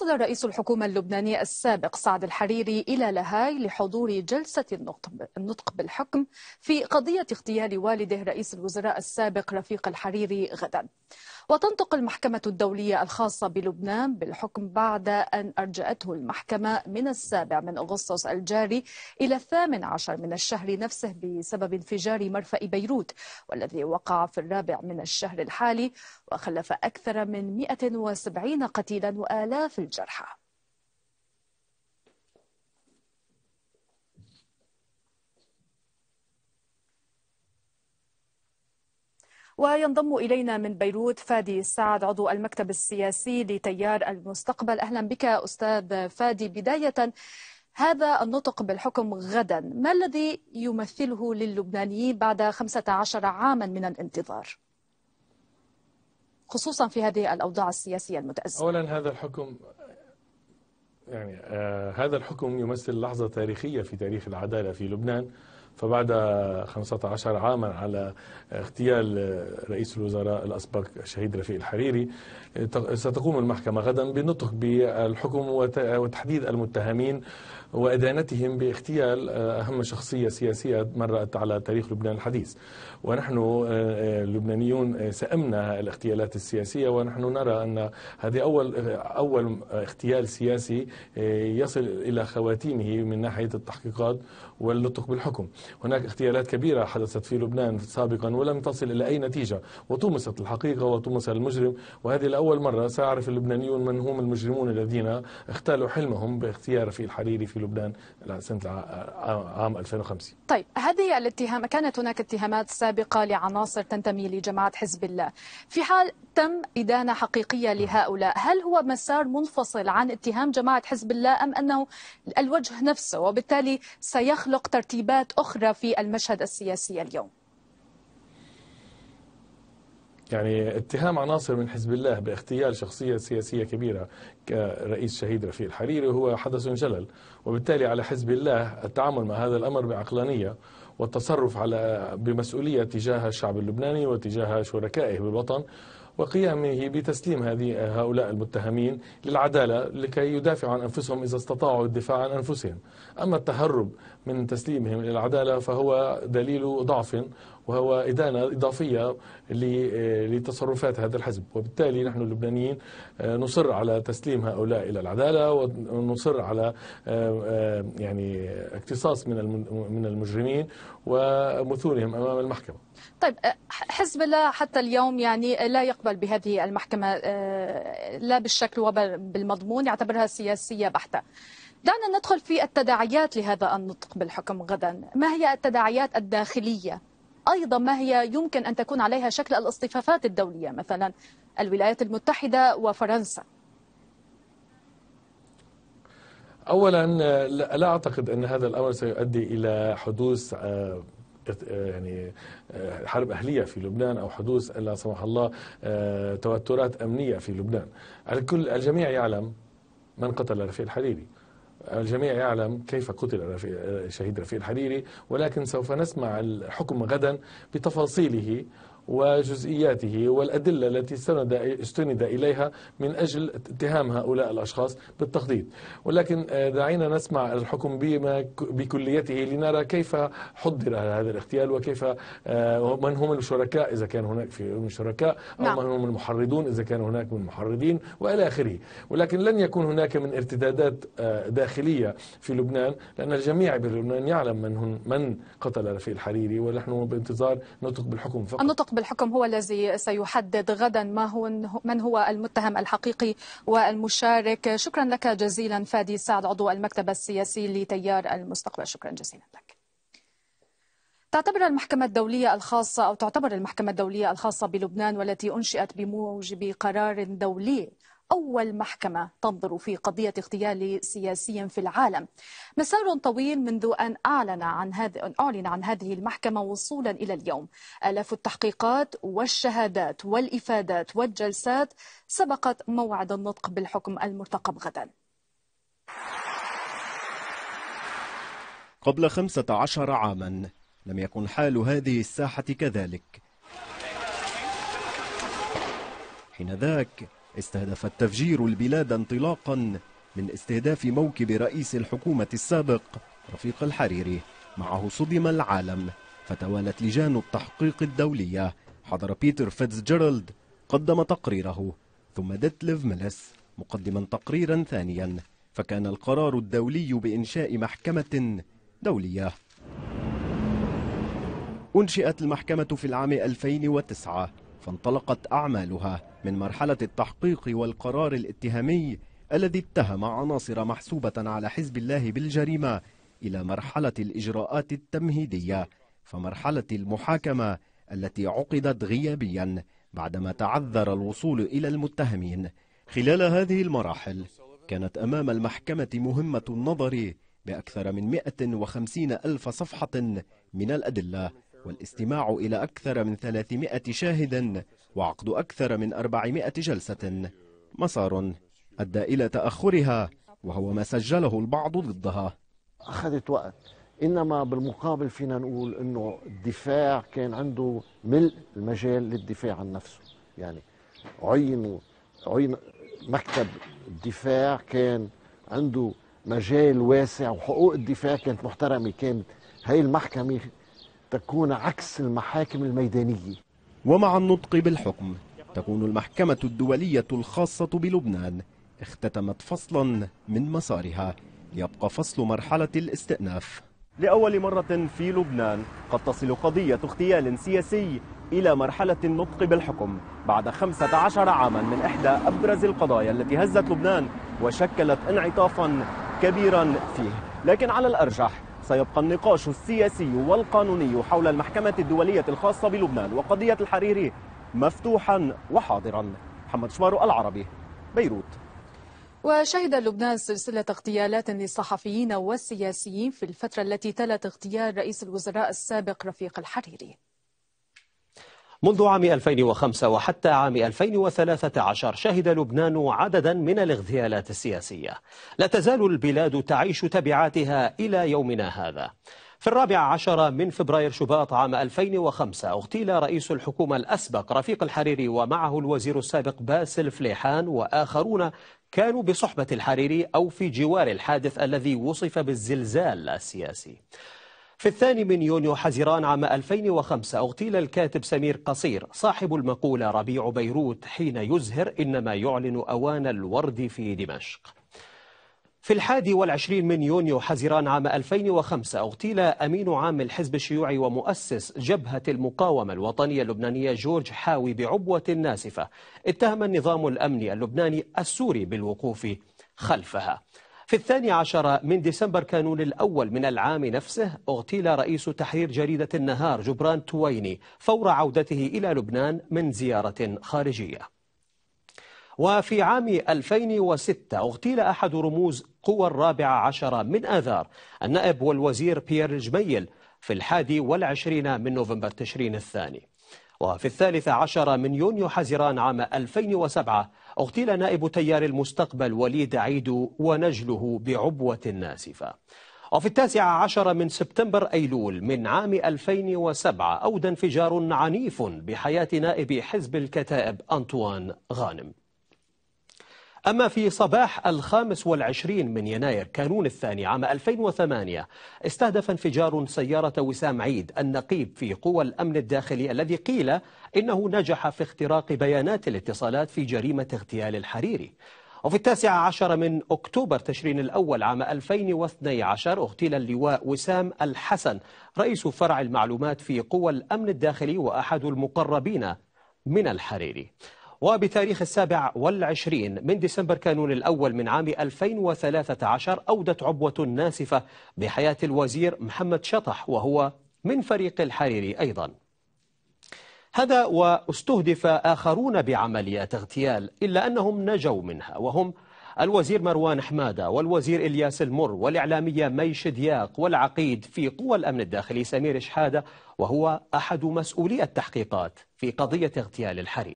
وصل رئيس الحكومة اللبناني السابق سعد الحريري إلى لاهاي لحضور جلسة النطق بالحكم في قضية اغتيال والده رئيس الوزراء السابق رفيق الحريري غدا وتنطق المحكمة الدولية الخاصة بلبنان بالحكم بعد أن أرجأته المحكمة من السابع من أغسطس الجاري إلى الثامن عشر من الشهر نفسه بسبب انفجار مرفأ بيروت والذي وقع في الرابع من الشهر الحالي وخلف أكثر من 170 قتيلا وآلاف الجرحى وينضم إلينا من بيروت فادي السعد عضو المكتب السياسي لتيار المستقبل أهلا بك أستاذ فادي بداية هذا النطق بالحكم غدا ما الذي يمثله للبنانيين بعد 15 عاما من الانتظار خصوصا في هذه الأوضاع السياسية المتأزمة أولا هذا الحكم يعني آه هذا الحكم يمثل لحظة تاريخية في تاريخ العدالة في لبنان فبعد 15 عاما على اغتيال رئيس الوزراء الأسبق الشهيد رفيق الحريري ستقوم المحكمة غدا بنطق بالحكم وتحديد المتهمين وإدانتهم باغتيال أهم شخصية سياسية مرت على تاريخ لبنان الحديث ونحن آه، آه، اللبنانيون آه، سأمنا الاغتيالات السياسية ونحن نرى أن هذه أول أول اغتيال سياسي يصل إلى خواتيمه من ناحية التحقيقات والنطق بالحكم هناك اغتيالات كبيرة حدثت في لبنان سابقا ولم تصل إلى أي نتيجة وطمست الحقيقة وطمس المجرم وهذه لأول مرة سيعرف اللبنانيون من هم المجرمون الذين اختالوا حلمهم باختيار رفيق الحريري في لبنان سنة عام 2050 طيب هذه الاتهام كانت هناك اتهامات سابقة لعناصر تنتمي لجماعة حزب الله في حال تم إدانة حقيقية لهؤلاء هل هو مسار منفصل عن اتهام جماعة حزب الله أم أنه الوجه نفسه وبالتالي سيخلق ترتيبات أخرى أخرى في المشهد السياسي اليوم يعني اتهام عناصر من حزب الله باغتيال شخصية سياسية كبيرة كرئيس شهيد رفيق الحريري هو حدث جلل وبالتالي على حزب الله التعامل مع هذا الأمر بعقلانية والتصرف على بمسؤولية تجاه الشعب اللبناني وتجاه شركائه بالوطن وقيامه بتسليم هذه هؤلاء المتهمين للعدالة لكي يدافعوا عن أنفسهم إذا استطاعوا الدفاع عن أنفسهم أما التهرب من تسليمهم للعدالة فهو دليل ضعف وهو إدانة إضافية آه، لتصرفات هذا الحزب وبالتالي نحن اللبنانيين آه، نصر على تسليم هؤلاء إلى العدالة ونصر على آه، يعني اقتصاص من من المجرمين ومثولهم أمام المحكمة طيب حزب الله حتى اليوم يعني لا يقبل بهذه المحكمة لا بالشكل ولا بالمضمون يعتبرها سياسية بحتة دعنا ندخل في التداعيات لهذا النطق بالحكم غدا ما هي التداعيات الداخلية أيضا ما هي يمكن أن تكون عليها شكل الاصطفافات الدولية مثلا الولايات المتحدة وفرنسا اولا لا اعتقد ان هذا الامر سيؤدي الى حدوث آه، يعني آه، حرب اهليه في لبنان او حدوث لا سمح الله آه، توترات امنيه في لبنان الكل الجميع يعلم من قتل رفيق الحريري الجميع يعلم كيف قتل الشهيد رفيق الحريري ولكن سوف نسمع الحكم غدا بتفاصيله وجزئياته والأدلة التي سند استند إليها من أجل اتهام هؤلاء الأشخاص بالتخطيط ولكن آه، دعينا نسمع الحكم بما بكليته لنرى كيف حضر هذا الاغتيال وكيف آه، من هم الشركاء إذا كان هناك في من شركاء أو نعم. من هم المحرضون إذا كان هناك من محرضين وإلى آخره ولكن لن يكون هناك من ارتدادات آه، داخلية في لبنان لأن الجميع بلبنان يعلم من, من قتل رفيق الحريري ونحن بانتظار نطق بالحكم فقط النطق الحكم هو الذي سيحدد غدا ما هو من هو المتهم الحقيقي والمشارك شكرا لك جزيلا فادي سعد عضو المكتب السياسي لتيار المستقبل شكرا جزيلا لك تعتبر المحكمة الدولية الخاصة أو تعتبر المحكمة الدولية الخاصة بلبنان والتي أنشئت بموجب قرار دولي أول محكمة تنظر في قضية اغتيال سياسي في العالم مسار طويل منذ أن أعلن عن هذا أن أعلن عن هذه المحكمة وصولا إلى اليوم آلاف التحقيقات والشهادات والإفادات والجلسات سبقت موعد النطق بالحكم المرتقب غدا قبل 15 عاما لم يكن حال هذه الساحة كذلك حينذاك استهدف التفجير البلاد انطلاقا من استهداف موكب رئيس الحكومة السابق رفيق الحريري معه صدم العالم فتوالت لجان التحقيق الدولية حضر بيتر جيرالد قدم تقريره ثم ديتليف ميلس مقدما تقريرا ثانيا فكان القرار الدولي بإنشاء محكمة دولية أنشئت المحكمة في العام 2009 فانطلقت أعمالها من مرحلة التحقيق والقرار الاتهامي الذي اتهم عناصر محسوبة على حزب الله بالجريمة إلى مرحلة الإجراءات التمهيدية فمرحلة المحاكمة التي عقدت غيابيا بعدما تعذر الوصول إلى المتهمين خلال هذه المراحل كانت أمام المحكمة مهمة النظر بأكثر من 150 ألف صفحة من الأدلة والاستماع إلى أكثر من 300 شاهد وعقد أكثر من 400 جلسة مسار أدى إلى تأخرها وهو ما سجله البعض ضدها أخذت وقت إنما بالمقابل فينا نقول أنه الدفاع كان عنده ملء المجال للدفاع عن نفسه يعني عينوا عين مكتب الدفاع كان عنده مجال واسع وحقوق الدفاع كانت محترمة كان هاي المحكمة تكون عكس المحاكم الميدانية ومع النطق بالحكم تكون المحكمة الدولية الخاصة بلبنان اختتمت فصلا من مسارها ليبقى فصل مرحلة الاستئناف لأول مرة في لبنان قد تصل قضية اغتيال سياسي إلى مرحلة النطق بالحكم بعد 15 عاما من إحدى أبرز القضايا التي هزت لبنان وشكلت انعطافا كبيرا فيه لكن على الأرجح سيبقى النقاش السياسي والقانوني حول المحكمة الدولية الخاصة بلبنان وقضية الحريري مفتوحا وحاضرا محمد شمارو العربي بيروت وشهد لبنان سلسلة اغتيالات للصحفيين والسياسيين في الفترة التي تلت اغتيال رئيس الوزراء السابق رفيق الحريري منذ عام 2005 وحتى عام 2013 شهد لبنان عددا من الاغتيالات السياسية لا تزال البلاد تعيش تبعاتها إلى يومنا هذا في الرابع عشر من فبراير شباط عام 2005 اغتيل رئيس الحكومة الأسبق رفيق الحريري ومعه الوزير السابق باسل فليحان وآخرون كانوا بصحبة الحريري أو في جوار الحادث الذي وصف بالزلزال السياسي في الثاني من يونيو حزيران عام 2005 اغتيل الكاتب سمير قصير صاحب المقولة ربيع بيروت حين يزهر إنما يعلن أوان الورد في دمشق في الحادي والعشرين من يونيو حزيران عام 2005 اغتيل أمين عام الحزب الشيوعي ومؤسس جبهة المقاومة الوطنية اللبنانية جورج حاوي بعبوة ناسفة اتهم النظام الأمني اللبناني السوري بالوقوف خلفها في الثاني عشر من ديسمبر كانون الأول من العام نفسه اغتيل رئيس تحرير جريدة النهار جبران تويني فور عودته إلى لبنان من زيارة خارجية وفي عام 2006 اغتيل أحد رموز قوى الرابعة عشر من آذار النائب والوزير بيير جميل في الحادي والعشرين من نوفمبر تشرين الثاني وفي الثالث عشر من يونيو حزيران عام 2007 اغتيل نائب تيار المستقبل وليد عيد ونجله بعبوة ناسفة وفي التاسع عشر من سبتمبر أيلول من عام 2007 أودى انفجار عنيف بحياة نائب حزب الكتائب أنطوان غانم أما في صباح الخامس والعشرين من يناير كانون الثاني عام 2008 استهدف انفجار سيارة وسام عيد النقيب في قوى الأمن الداخلي الذي قيل إنه نجح في اختراق بيانات الاتصالات في جريمة اغتيال الحريري وفي التاسع عشر من أكتوبر تشرين الأول عام 2012 اغتيل اللواء وسام الحسن رئيس فرع المعلومات في قوى الأمن الداخلي وأحد المقربين من الحريري وبتاريخ السابع والعشرين من ديسمبر كانون الأول من عام 2013 أودت عبوة ناسفة بحياة الوزير محمد شطح وهو من فريق الحريري أيضا هذا واستهدف آخرون بعمليات اغتيال إلا أنهم نجوا منها وهم الوزير مروان حمادة والوزير إلياس المر والإعلامية مي شدياق والعقيد في قوى الأمن الداخلي سمير شحادة وهو أحد مسؤولي التحقيقات في قضية اغتيال الحريري